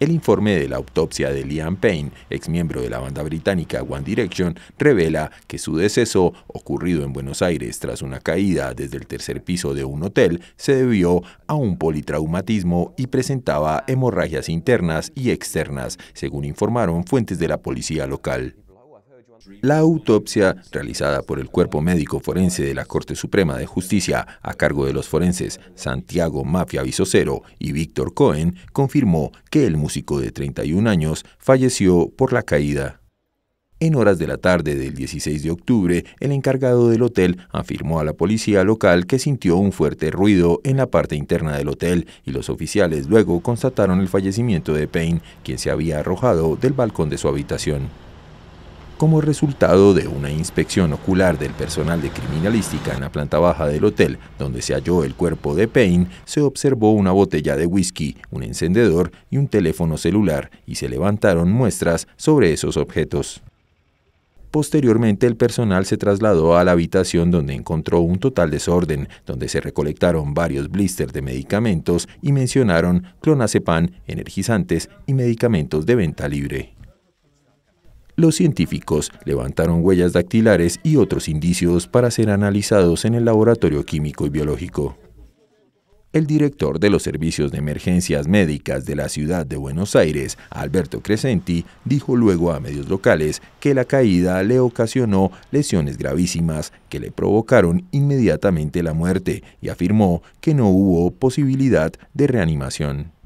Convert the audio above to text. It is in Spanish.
El informe de la autopsia de Liam Payne, ex miembro de la banda británica One Direction, revela que su deceso, ocurrido en Buenos Aires tras una caída desde el tercer piso de un hotel, se debió a un politraumatismo y presentaba hemorragias internas y externas, según informaron fuentes de la policía local. La autopsia realizada por el Cuerpo Médico Forense de la Corte Suprema de Justicia a cargo de los forenses Santiago Mafia Visocero y Víctor Cohen confirmó que el músico de 31 años falleció por la caída. En horas de la tarde del 16 de octubre, el encargado del hotel afirmó a la policía local que sintió un fuerte ruido en la parte interna del hotel y los oficiales luego constataron el fallecimiento de Payne, quien se había arrojado del balcón de su habitación como resultado de una inspección ocular del personal de criminalística en la planta baja del hotel donde se halló el cuerpo de Payne, se observó una botella de whisky, un encendedor y un teléfono celular y se levantaron muestras sobre esos objetos. Posteriormente el personal se trasladó a la habitación donde encontró un total desorden, donde se recolectaron varios blisters de medicamentos y mencionaron clonazepam, energizantes y medicamentos de venta libre los científicos levantaron huellas dactilares y otros indicios para ser analizados en el laboratorio químico y biológico. El director de los servicios de emergencias médicas de la ciudad de Buenos Aires, Alberto Crescenti, dijo luego a medios locales que la caída le ocasionó lesiones gravísimas que le provocaron inmediatamente la muerte y afirmó que no hubo posibilidad de reanimación.